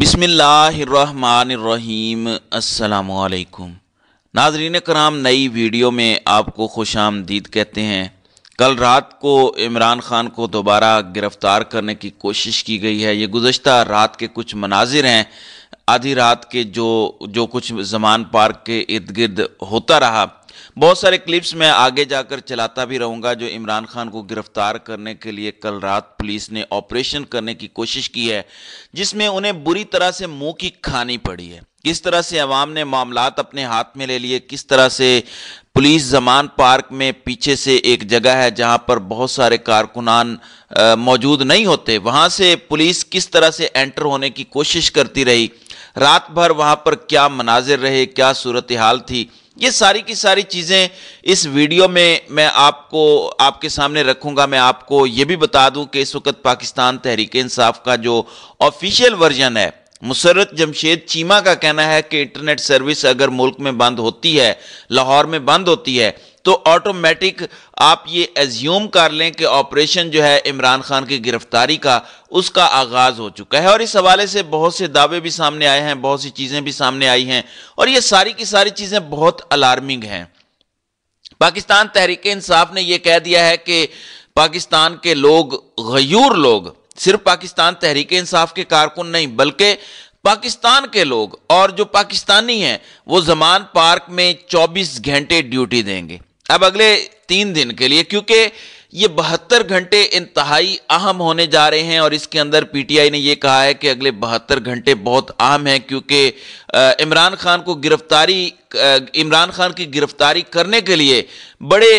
बिसमीम् अल्लाम नाजरीन कराम नई वीडियो में आपको खुश आमदीद कहते हैं कल रात को इमरान ख़ान को दोबारा गिरफ़्तार करने की कोशिश की गई है ये गुज्त रात के कुछ मनाजिर हैं आधी रात के जो जो कुछ जमान पार्क के इर्द गिर्द होता रहा बहुत सारे क्लिप्स मैं आगे जाकर चलाता भी रहूंगा जो इमरान खान को गिरफ्तार करने के लिए कल रात पुलिस ने ऑपरेशन करने की कोशिश की है जिसमें उन्हें बुरी तरह से मुंह की खानी पड़ी है किस तरह से अवाम ने मामला अपने हाथ में ले लिए किस तरह से पुलिस जमान पार्क में पीछे से एक जगह है जहां पर बहुत सारे कारकुनान मौजूद नहीं होते वहां से पुलिस किस तरह से एंटर होने की कोशिश करती रही रात भर वहां पर क्या मनाजिर रहे क्या सूरत हाल थी ये सारी की सारी चीज़ें इस वीडियो में मैं आपको आपके सामने रखूंगा मैं आपको ये भी बता दूं कि इस वक्त पाकिस्तान तहरीक इंसाफ का जो ऑफिशियल वर्जन है मुसरत जमशेद चीमा का कहना है कि इंटरनेट सर्विस अगर मुल्क में बंद होती है लाहौर में बंद होती है तो ऑटोमेटिक आप ये एज्यूम कर लें कि ऑपरेशन जो है इमरान खान की गिरफ्तारी का उसका आगाज हो चुका है और इस हवाले से बहुत से दावे भी सामने आए हैं बहुत सी चीज़ें भी सामने आई हैं और ये सारी की सारी चीज़ें बहुत अलार्मिंग हैं पाकिस्तान तहरीक इंसाफ ने यह कह दिया है कि पाकिस्तान के लोग गयूर लोग सिर्फ पाकिस्तान तहरीक इंसाफ के कारकुन नहीं बल्कि पाकिस्तान के लोग और जो पाकिस्तानी हैं वो जमान पार्क में 24 घंटे ड्यूटी देंगे अब अगले तीन दिन के लिए क्योंकि ये बहत्तर घंटे इंतहाई अहम होने जा रहे हैं और इसके अंदर पीटीआई ने यह कहा है कि अगले बहत्तर घंटे बहुत अहम हैं क्योंकि इमरान खान को गिरफ्तारी इमरान खान की गिरफ्तारी करने के लिए बड़े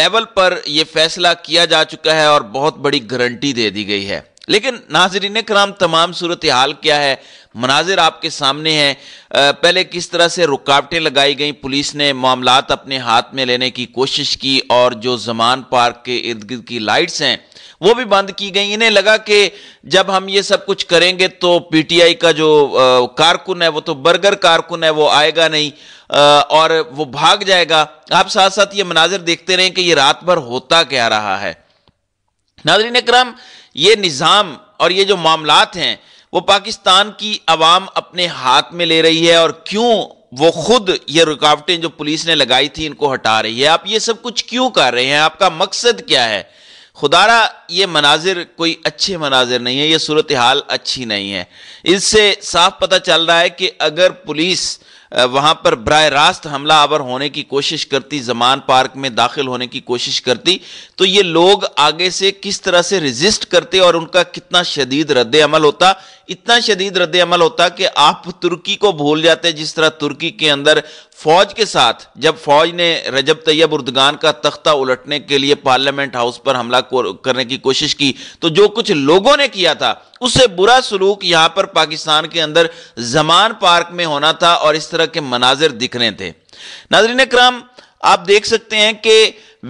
लेवल पर यह फैसला किया जा चुका है और बहुत बड़ी गारंटी दे दी गई है लेकिन नाजरीन कराम तमाम सूरत हाल क्या है मनाजिर आपके सामने हैं पहले किस तरह से रुकावटें लगाई गई पुलिस ने मामला अपने हाथ में लेने की कोशिश की और जो जमान पार्क के इर्द गिर्द की लाइट्स हैं वो भी बंद की गई इन्हें लगा कि जब हम ये सब कुछ करेंगे तो पीटीआई का जो कारकुन है वो तो बर्गर कारकुन है वो आएगा नहीं और वो भाग जाएगा आप साथ साथ ये मनाजिर देखते रहें कि ये रात भर होता क्या रहा है नाजरीन कराम ये निज़ाम और ये जो मामलात हैं वो पाकिस्तान की आवाम अपने हाथ में ले रही है और क्यों वो खुद ये रुकावटें जो पुलिस ने लगाई थी इनको हटा रही है आप ये सब कुछ क्यों कर रहे हैं आपका मकसद क्या है खुदारा ये मनाजिर कोई अच्छे मनाजिर नहीं है ये सूरत हाल अच्छी नहीं है इससे साफ पता चल रहा है कि अगर पुलिस वहां पर बर रास्त हमला आवर होने की कोशिश करती जमान पार्क में दाखिल होने की कोशिश करती तो ये लोग आगे से किस तरह से रिजिस्ट करते और उनका कितना शदीद रद्द अमल होता इतना शदीद रद्द अमल होता कि आप तुर्की को भूल जाते जिस तरह तुर्की के अंदर फौज के साथ जब फौज ने रजब तैयब उर्दगान का तख्ता उलटने के लिए पार्लियामेंट हाउस पर हमला करने की कोशिश की तो जो कुछ लोगों ने किया था उससे बुरा सलूक यहां पर पाकिस्तान के अंदर जमान पार्क में होना था और इस तरह के मनाजिर दिख रहे थे नाजरीन कराम आप देख सकते हैं कि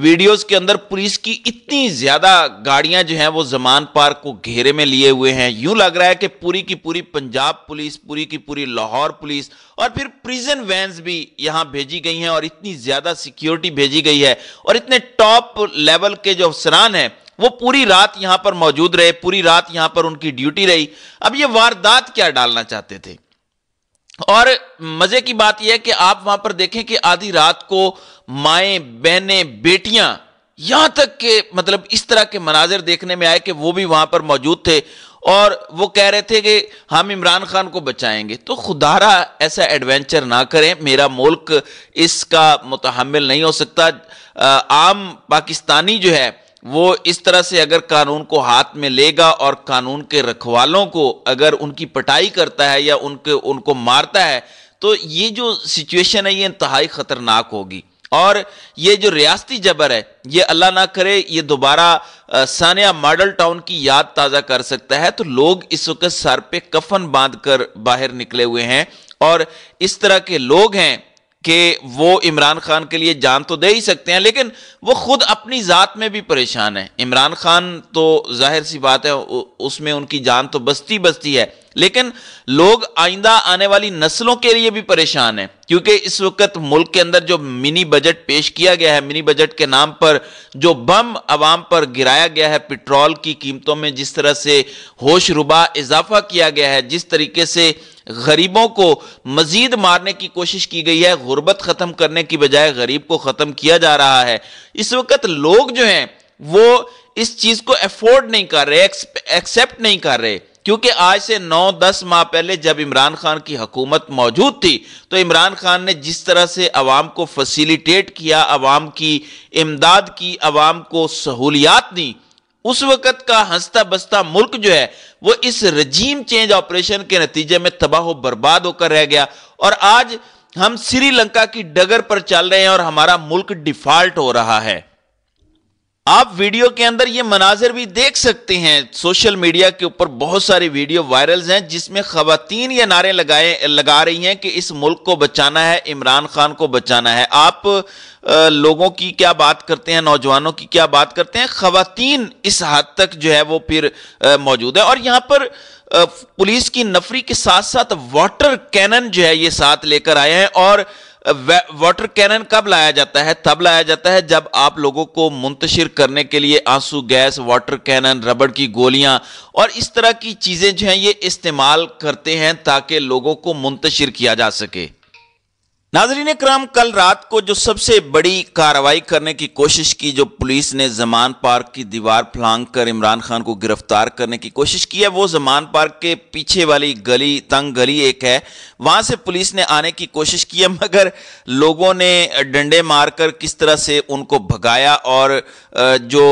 वीडियोस के अंदर पुलिस की इतनी ज्यादा गाड़ियां जो हैं वो जमान पार्क को घेरे में लिए हुए हैं यूं लग रहा है कि पूरी की पूरी पंजाब पुलिस पूरी की पूरी लाहौर पुलिस और फिर प्रिजन वैन्स भी यहां भेजी गई हैं और इतनी ज्यादा सिक्योरिटी भेजी गई है और इतने टॉप लेवल के जो अफसरान हैं वो पूरी रात यहां पर मौजूद रहे पूरी रात यहां पर उनकी ड्यूटी रही अब ये वारदात क्या डालना चाहते थे और मजे की बात यह है कि आप वहां पर देखें कि आधी रात को माए बहने बेटियां यहां तक के मतलब इस तरह के मनाजिर देखने में आए कि वो भी वहां पर मौजूद थे और वो कह रहे थे कि हम इमरान खान को बचाएंगे तो खुदारा ऐसा एडवेंचर ना करें मेरा मुल्क इसका मुतहमल नहीं हो सकता आम पाकिस्तानी जो है वो इस तरह से अगर कानून को हाथ में लेगा और कानून के रखवालों को अगर उनकी पटाई करता है या उनके उनको मारता है तो ये जो सिचुएशन है ये इंतहाई ख़तरनाक होगी और ये जो रियासती जबर है ये अल्लाह ना करे ये दोबारा सानिया मॉडल टाउन की याद ताज़ा कर सकता है तो लोग इस वक्त सर पे कफन बांध कर बाहर निकले हुए हैं और इस तरह के लोग हैं कि वो इमरान खान के लिए जान तो दे ही सकते हैं लेकिन वो खुद अपनी ज़ात में भी परेशान है इमरान खान तो जाहिर सी बात है उसमें उनकी जान तो बस्ती बस्ती है लेकिन लोग आइंदा आने वाली नस्लों के लिए भी परेशान हैं क्योंकि इस वक्त मुल्क के अंदर जो मिनी बजट पेश किया गया है मिनी बजट के नाम पर जो बम आवाम पर गिराया गया है पेट्रोल की कीमतों में जिस तरह से होश रुबा इजाफा किया गया है जिस तरीके से गरीबों को मजीद मारने की कोशिश की गई है गुर्बत ख़त्म करने की बजाय गरीब को ख़त्म किया जा रहा है इस वक्त लोग जो हैं वो इस चीज़ को अफोर्ड नहीं कर रहे एक्सेप्ट नहीं कर रहे क्योंकि आज से 9-10 माह पहले जब इमरान खान की हकूमत मौजूद थी तो इमरान खान ने जिस तरह से अवाम को फैसिलिटेट किया अवाम की इमदाद की अवाम को सहूलियात दी उस वक़्त का हंसता बसता मुल्क जो है वो इस रजीम चेंज ऑपरेशन के नतीजे में तबाह बर्बाद होकर रह गया और आज हम श्रीलंका की डगर पर चल रहे हैं और हमारा मुल्क डिफॉल्ट हो रहा है आप वीडियो के अंदर ये मनाजिर भी देख सकते हैं सोशल मीडिया के ऊपर बहुत सारे वीडियो वायरल हैं जिसमें खातन ये नारे लगाए लगा रही हैं कि इस मुल्क को बचाना है इमरान खान को बचाना है आप लोगों की क्या बात करते हैं नौजवानों की क्या बात करते हैं खातन इस हद तक जो है वो फिर मौजूद है और यहाँ पर पुलिस की नफरी के साथ साथ वाटर कैनन जो है ये साथ लेकर आए हैं और वाटर कैनन कब लाया जाता है तब लाया जाता है जब आप लोगों को मुंतशिर करने के लिए आंसू गैस वाटर कैनन रबड़ की गोलियां और इस तरह की चीज़ें जो हैं ये इस्तेमाल करते हैं ताकि लोगों को मुंतशिर किया जा सके नाजरीन कराम कल रात को जो सबसे बड़ी कार्रवाई करने की कोशिश की जो पुलिस ने जमान पार्क की दीवार फ्लांग कर इमरान खान को गिरफ्तार करने की कोशिश की है वो जमान पार्क के पीछे वाली गली तंग गली एक है वहां से पुलिस ने आने की कोशिश की है मगर लोगों ने डंडे मारकर किस तरह से उनको भगाया और जो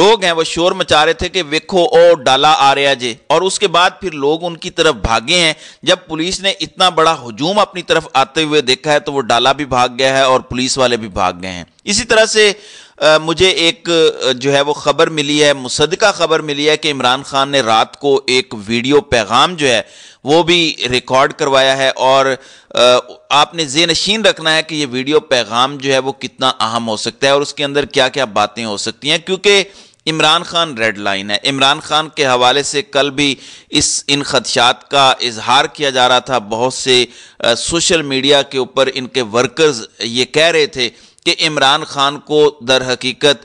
लोग हैं वो शोर मचा रहे थे कि वेखो ओ डाला आ रहा जे और उसके बाद फिर लोग उनकी तरफ भागे हैं जब पुलिस ने इतना बड़ा हजूम अपनी तरफ आते हुए देखा है तो वो डाला भी भाग गया है और पुलिस वाले भी भाग गए हैं इसी तरह से मुझे एक जो है वो खबर मिली है मुसदका खबर मिली है कि इमरान खान ने रात को एक वीडियो पैगाम जो है वो भी रिकॉर्ड करवाया है और आपने जेनशीन रखना है कि ये वीडियो पैगाम जो है वो कितना अहम हो सकता है और उसके अंदर क्या क्या बातें हो सकती हैं क्योंकि इमरान खान रेड लाइन है इमरान खान के हवाले से कल भी इस इन खदशात का इजहार किया जा रहा था बहुत से आ, सोशल मीडिया के ऊपर इनके वर्कर्स ये कह रहे थे कि इमरान खान को दर हकीकत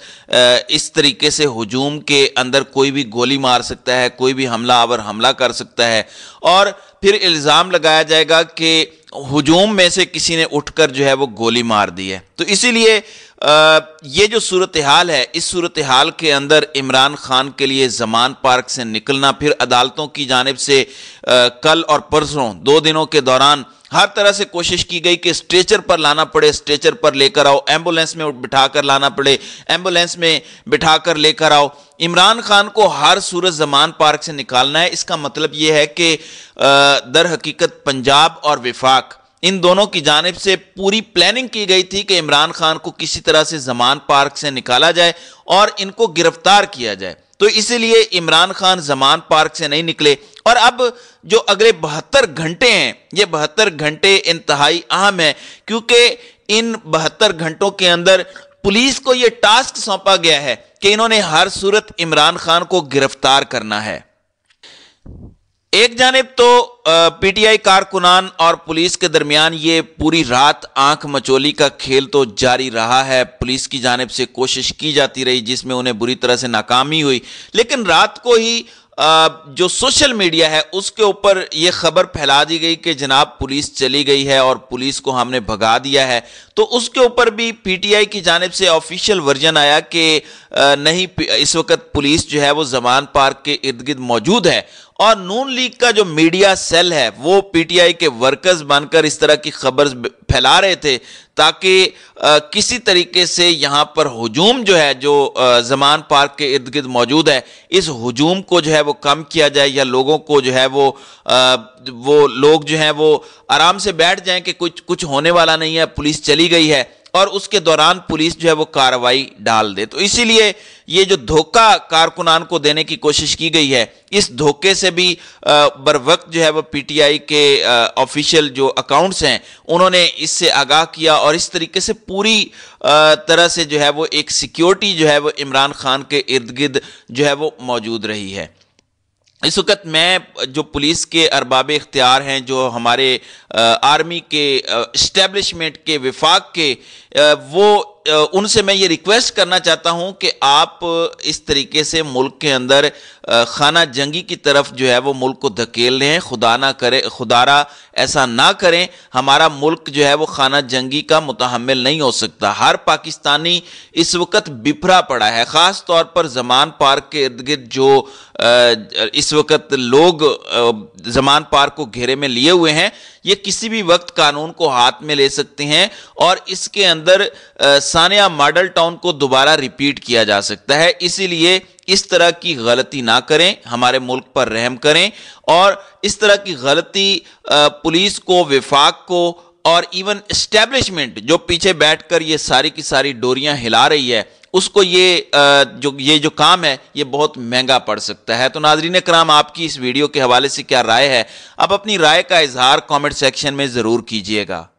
इस तरीके से हजूम के अंदर कोई भी गोली मार सकता है कोई भी हमला आवर हमला कर सकता है और फिर इल्ज़ाम लगाया जाएगा कि हजूम में से किसी ने उठकर जो है वो गोली मार दी है तो इसीलिए ये जो सूरत हाल है इस सूरत हाल के अंदर इमरान खान के लिए जमान पार्क से निकलना फिर अदालतों की जानब से आ, कल और परसों दो दिनों के दौरान हर तरह से कोशिश की गई कि स्ट्रेचर पर लाना पड़े स्ट्रेचर पर लेकर आओ एम्बुलेंस में बिठा कर लाना पड़े एम्बुलेंस में बिठा कर लेकर आओ इमरान खान को हर सूरत जमान पार्क से निकालना है इसका मतलब ये है कि दर हकीकत पंजाब और विफाक इन दोनों की जानब से पूरी प्लानिंग की गई थी कि इमरान खान को किसी तरह से जमान पार्क से निकाला जाए और इनको गिरफ्तार किया जाए तो इसलिए इमरान खान जमान पार्क से नहीं निकले और अब जो अगले बहत्तर घंटे हैं ये बहत्तर घंटे इंतहाई अहम है क्योंकि इन बहत्तर घंटों के अंदर पुलिस को यह टास्क सौंपा गया है कि इन्होंने हर सूरत इमरान खान को गिरफ्तार करना है एक जानब तो पीटीआई कारकुनान और पुलिस के दरमियान ये पूरी रात आंख मचोली का खेल तो जारी रहा है पुलिस की जानब से कोशिश की जाती रही जिसमें उन्हें बुरी तरह से नाकामी हुई लेकिन रात को ही जो सोशल मीडिया है उसके ऊपर ये खबर फैला दी गई कि जनाब पुलिस चली गई है और पुलिस को हमने भगा दिया है तो उसके ऊपर भी पीटीआई की जानब से ऑफिशियल वर्जन आया कि नहीं इस वक्त पुलिस जो है वो जमान पार्क के इर्द गिर्द मौजूद है और नून लीग का जो मीडिया सेल है वो पीटीआई के वर्कर्स बनकर इस तरह की खबर फैला रहे थे ताकि किसी तरीके से यहाँ पर हजूम जो है जो जमान पार्क के इर्द गिर्द मौजूद है इस हजूम को जो है वो कम किया जाए या लोगों को जो है वो आ, वो लोग जो हैं वो आराम से बैठ जाएं कि कुछ कुछ होने वाला नहीं है पुलिस चली गई है और उसके दौरान पुलिस जो है वो कार्रवाई डाल दे तो इसीलिए ये जो धोखा कारकुनान को देने की कोशिश की गई है इस धोखे से भी बर वक्त जो है वो पीटीआई के ऑफिशियल जो अकाउंट्स हैं उन्होंने इससे आगाह किया और इस तरीके से पूरी तरह से जो है वो एक सिक्योरिटी जो है वो इमरान खान के इर्द गिर्द जो है वो मौजूद रही है इस वक्त मैं जो पुलिस के अरबाब इख्तियार हैं जो हमारे आर्मी के इस्टेब्लिशमेंट के विफाक के वो उनसे मैं ये रिक्वेस्ट करना चाहता हूं कि आप इस तरीके से मुल्क के अंदर खाना जंगी की तरफ जो है वो मुल्क को धकेल रहे हैं खुदा ना करे खुदारा ऐसा ना करें हमारा मुल्क जो है वो खाना जंगी का मुतहमल नहीं हो सकता हर पाकिस्तानी इस वक्त बिफरा पड़ा है ख़ास तौर पर जमान पार्क के इर्द गिर्द जो इस वक्त लोग जमान पार्क को घेरे में लिए हुए हैं ये किसी भी वक्त कानून को हाथ में ले सकते हैं और इसके अंदर सानिया मॉडल टाउन को दोबारा रिपीट किया जा सकता है इसीलिए इस तरह की गलती ना करें हमारे मुल्क पर रहम करें और इस तरह की गलती पुलिस को विफाक को और इवन इस्टेब्लिशमेंट जो पीछे बैठकर ये सारी की सारी डोरियां हिला रही है उसको ये जो ये जो काम है ये बहुत महंगा पड़ सकता है तो नाजरीन कराम आपकी इस वीडियो के हवाले से क्या राय है आप अपनी राय का इजहार कमेंट सेक्शन में ज़रूर कीजिएगा